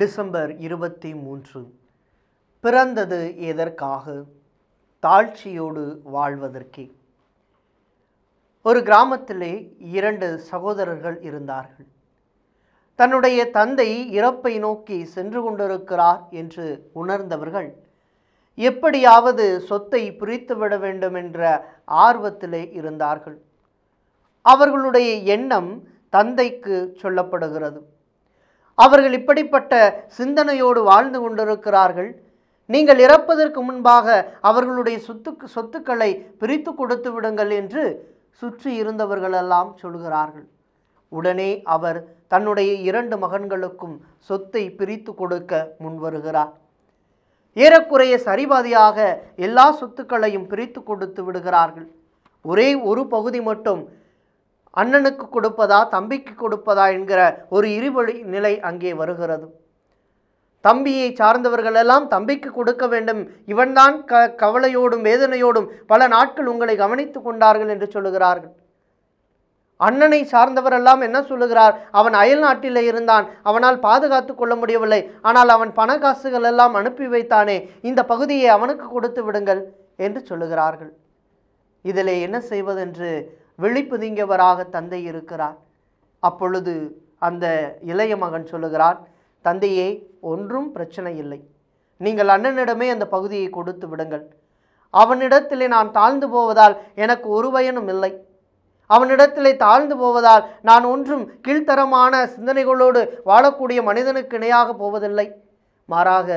December இருபத்தி மூன்று பிறந்தது எதற்காக தாழ்ச்சியோடு வாழ்வதற்கே ஒரு கிராமத்திலே இரண்டு சகோதரர்கள் இருந்தார்கள் தன்னுடைய தந்தை இறப்பை நோக்கி சென்று கொண்டிருக்கிறார் என்று உணர்ந்தவர்கள் எப்படியாவது சொத்தை பிரித்துவிட வேண்டும் என்ற ஆர்வத்திலே இருந்தார்கள் அவர்களுடைய எண்ணம் தந்தைக்கு சொல்லப்படுகிறது அவர்கள் இப்படிப்பட்ட சிந்தனையோடு வாழ்ந்து கொண்டிருக்கிறார்கள் நீங்கள் இறப்பதற்கு முன்பாக அவர்களுடைய சொத்துக்கு சொத்துக்களை பிரித்து கொடுத்து விடுங்கள் என்று சுற்றி இருந்தவர்களெல்லாம் சொல்கிறார்கள் உடனே அவர் தன்னுடைய இரண்டு மகன்களுக்கும் சொத்தை பிரித்து கொடுக்க முன்வருகிறார் ஏறக்குறைய சரிபாதியாக எல்லா சொத்துக்களையும் பிரித்து கொடுத்து விடுகிறார்கள் ஒரே ஒரு பகுதி மட்டும் அண்ணனுக்கு கொடுப்பதா தம்பிக்கு கொடுப்பதா என்கிற ஒரு இருவழி நிலை அங்கே வருகிறது தம்பியை சார்ந்தவர்களெல்லாம் தம்பிக்கு கொடுக்க வேண்டும் இவன்தான் க கவலையோடும் வேதனையோடும் பல நாட்கள் உங்களை கவனித்து கொண்டார்கள் என்று சொல்லுகிறார்கள் அண்ணனை சார்ந்தவரெல்லாம் என்ன சொல்லுகிறார் அவன் அயல் நாட்டிலே இருந்தான் அவனால் பாதுகாத்து கொள்ள முடியவில்லை ஆனால் அவன் பண காசுகள் எல்லாம் அனுப்பி வைத்தானே இந்த பகுதியை அவனுக்கு கொடுத்து விடுங்கள் என்று சொல்லுகிறார்கள் இதில் என்ன செய்வதென்று விழிப்புதிங்கவராக தந்தை இருக்கிறார் அப்பொழுது அந்த இளைய மகன் சொல்லுகிறான் தந்தையே ஒன்றும் பிரச்சனை இல்லை நீங்கள் அண்ணனிடமே அந்த பகுதியை கொடுத்து விடுங்கள் அவனிடத்திலே நான் தாழ்ந்து போவதால் எனக்கு ஒரு பயனும் இல்லை அவனிடத்திலே தாழ்ந்து போவதால் நான் ஒன்றும் கீழ்த்தரமான சிந்தனைகளோடு வாழக்கூடிய மனிதனுக்கு இணையாக போவதில்லை மாறாக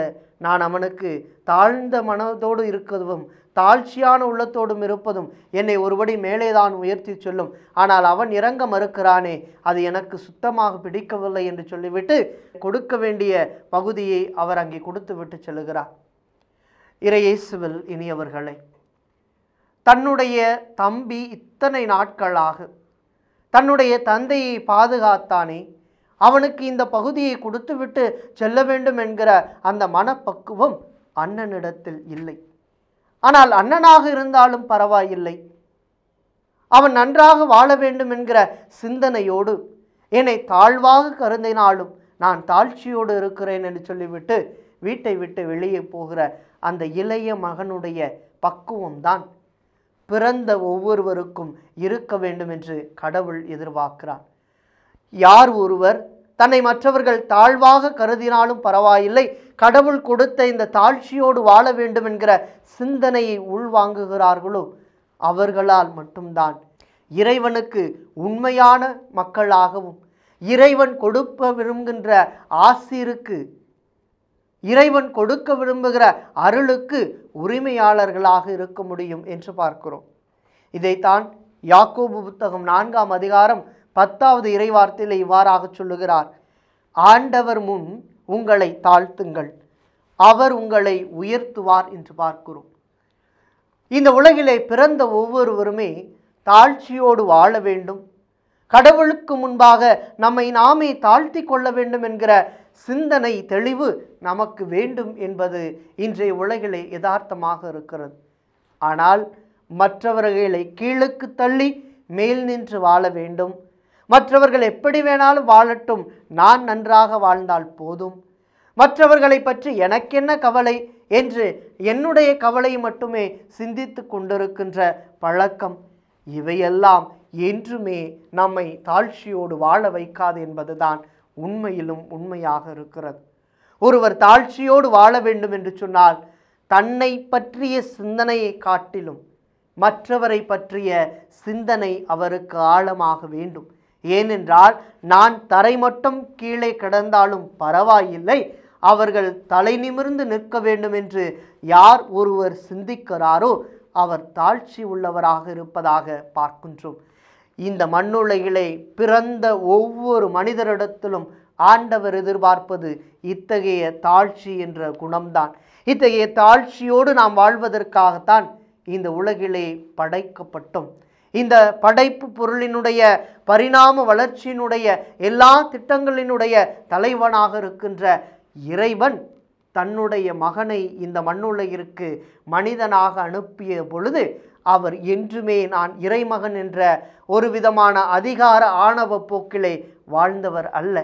நான் அவனுக்கு தாழ்ந்த மனதோடு இருக்கதும் தாழ்ச்சியான உள்ளத்தோடும் இருப்பதும் என்னை ஒருபடி மேலேதான் உயர்த்தி சொல்லும் ஆனால் அவன் இறங்க மறுக்கிறானே அது எனக்கு சுத்தமாக பிடிக்கவில்லை என்று சொல்லிவிட்டு கொடுக்க வேண்டிய பகுதியை அவர் அங்கே கொடுத்து விட்டு செல்கிறார் இறையேசுவில் இனியவர்களை தன்னுடைய தம்பி இத்தனை நாட்களாக தன்னுடைய தந்தையை பாதுகாத்தானே அவனுக்கு இந்த பகுதியை கொடுத்துவிட்டு செல்ல வேண்டும் என்கிற அந்த மனப்பக்குவம் அண்ணனிடத்தில் இல்லை ஆனால் அண்ணனாக இருந்தாலும் பரவாயில்லை அவன் நன்றாக வாழ வேண்டும் என்கிற சிந்தனையோடு என்னை தாழ்வாக கருந்தினாலும் நான் தாழ்ச்சியோடு இருக்கிறேன் என்று சொல்லிவிட்டு வீட்டை விட்டு வெளியே போகிற அந்த இளைய மகனுடைய பக்குவம்தான் பிறந்த ஒவ்வொருவருக்கும் இருக்க வேண்டும் என்று கடவுள் எதிர்பார்க்கிறான் யார் ஒருவர் தன்னை மற்றவர்கள் தாழ்வாக கருதினாலும் பரவாயில்லை கடவுள் கொடுத்த இந்த தாழ்ச்சியோடு வாழ வேண்டும் என்கிற சிந்தனையை உள்வாங்குகிறார்களோ அவர்களால் மட்டும்தான் இறைவனுக்கு உண்மையான மக்களாகவும் இறைவன் கொடுக்க விரும்புகின்ற ஆசிருக்கு இறைவன் கொடுக்க விரும்புகிற அருளுக்கு உரிமையாளர்களாக இருக்க முடியும் என்று பார்க்கிறோம் இதைத்தான் யாக்கோபு புத்தகம் நான்காம் அதிகாரம் பத்தாவது இறைவார்த்தையில் இவ்வாறாக சொல்லுகிறார் ஆண்டவர் முன் உங்களை தாழ்த்துங்கள் அவர் உங்களை உயர்த்துவார் என்று பார்க்கிறோம் இந்த உலகிலே பிறந்த ஒவ்வொருவருமே தாழ்ச்சியோடு வாழ வேண்டும் கடவுளுக்கு முன்பாக நம்மை நாமே தாழ்த்தி கொள்ள வேண்டும் என்கிற சிந்தனை தெளிவு நமக்கு வேண்டும் என்பது இன்றைய உலகிலே யதார்த்தமாக இருக்கிறது ஆனால் மற்றவர்களை கீழுக்கு தள்ளி மேல் நின்று வாழ வேண்டும் மற்றவர்கள் எப்படி வேணாலும் வாழட்டும் நான் நன்றாக வாழ்ந்தால் போதும் மற்றவர்களை பற்றி எனக்கென்ன கவலை என்று என்னுடைய கவலை மட்டுமே சிந்தித்து கொண்டிருக்கின்ற பழக்கம் இவையெல்லாம் என்றுமே நம்மை தாழ்ச்சியோடு வாழ வைக்காது என்பதுதான் உண்மையிலும் உண்மையாக இருக்கிறது ஒருவர் தாழ்ச்சியோடு வாழ வேண்டும் என்று சொன்னால் தன்னை பற்றிய சிந்தனையை காட்டிலும் மற்றவரை பற்றிய சிந்தனை அவருக்கு ஆழமாக வேண்டும் ஏனென்றால் நான் தரை மட்டும் கீழே கிடந்தாலும் பரவாயில்லை அவர்கள் தலை நிமிர்ந்து நிற்க வேண்டும் என்று யார் ஒருவர் சிந்திக்கிறாரோ அவர் தாழ்ச்சி உள்ளவராக இருப்பதாக பார்க்கின்றோம் இந்த மண்ணுலகிலே பிறந்த ஒவ்வொரு மனிதரிடத்திலும் ஆண்டவர் எதிர்பார்ப்பது இத்தகைய தாழ்ச்சி என்ற குணம்தான் இத்தகைய தாழ்ச்சியோடு நாம் வாழ்வதற்காகத்தான் இந்த உலகிலே படைக்கப்பட்டோம் இந்த படைப்பு பொருளினுடைய பரிணாம வளர்ச்சியினுடைய எல்லா திட்டங்களினுடைய தலைவனாக இருக்கின்ற இறைவன் தன்னுடைய மகனை இந்த மண்ணுலகிற்கு மனிதனாக அனுப்பிய பொழுது அவர் என்றுமே நான் இறைமகன் என்ற ஒரு விதமான அதிகார ஆணவ போக்கிலே வாழ்ந்தவர் அல்ல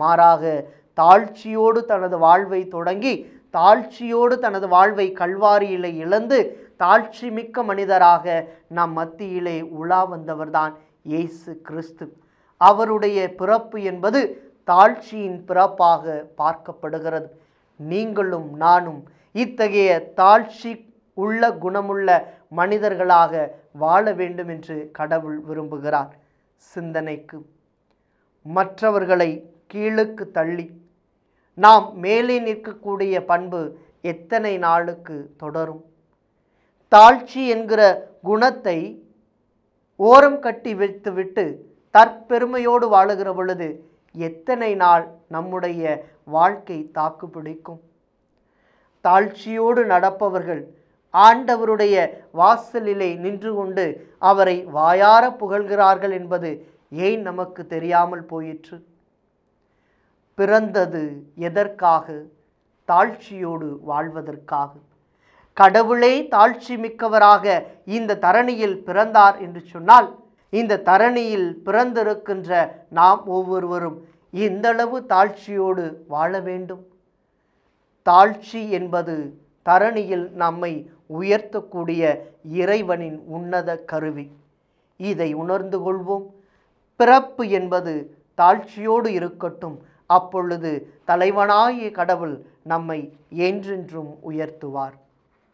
மாறாக தாழ்ச்சியோடு தனது வாழ்வை தொடங்கி தாழ்ச்சியோடு தனது வாழ்வை கல்வாரியிலே இழந்து தாழ்ச்சி மிக்க மனிதராக நம் மத்தியிலே உலா வந்தவர்தான் இயேசு கிறிஸ்து அவருடைய பிறப்பு என்பது தாழ்ச்சியின் பிறப்பாக பார்க்கப்படுகிறது நீங்களும் நானும் இத்தகைய தாழ்ச்சி உள்ள குணமுள்ள மனிதர்களாக வாழ வேண்டும் என்று கடவுள் விரும்புகிறார் சிந்தனைக்கு மற்றவர்களை கீழுக்கு தள்ளி நாம் மேலே நிற்கக்கூடிய பண்பு எத்தனை நாளுக்கு தொடரும் தாழ்ச்சி என்கிற குணத்தை ஓரம் கட்டி வைத்துவிட்டு தற்பெருமையோடு வாழுகிற பொழுது எத்தனை நாள் நம்முடைய வாழ்க்கை தாக்கு பிடிக்கும் தாழ்ச்சியோடு நடப்பவர்கள் ஆண்டவருடைய வாசலிலே நின்று கொண்டு அவரை வாயார புகழ்கிறார்கள் என்பது ஏன் நமக்கு தெரியாமல் போயிற்று பிறந்தது எதற்காக தாழ்ச்சியோடு வாழ்வதற்காக கடவுளே தாழ்ச்சி மிக்கவராக இந்த தரணியில் பிறந்தார் என்று சொன்னால் இந்த தரணியில் பிறந்திருக்கின்ற நாம் ஒவ்வொருவரும் இந்தளவு தாழ்ச்சியோடு வாழ வேண்டும் தாழ்ச்சி என்பது தரணியில் நம்மை உயர்த்தக்கூடிய இறைவனின் உன்னத கருவி இதை உணர்ந்து கொள்வோம் பிறப்பு என்பது தாழ்ச்சியோடு இருக்கட்டும் அப்பொழுது தலைவனாகிய கடவுள் நம்மை என்றென்றும் உயர்த்துவார்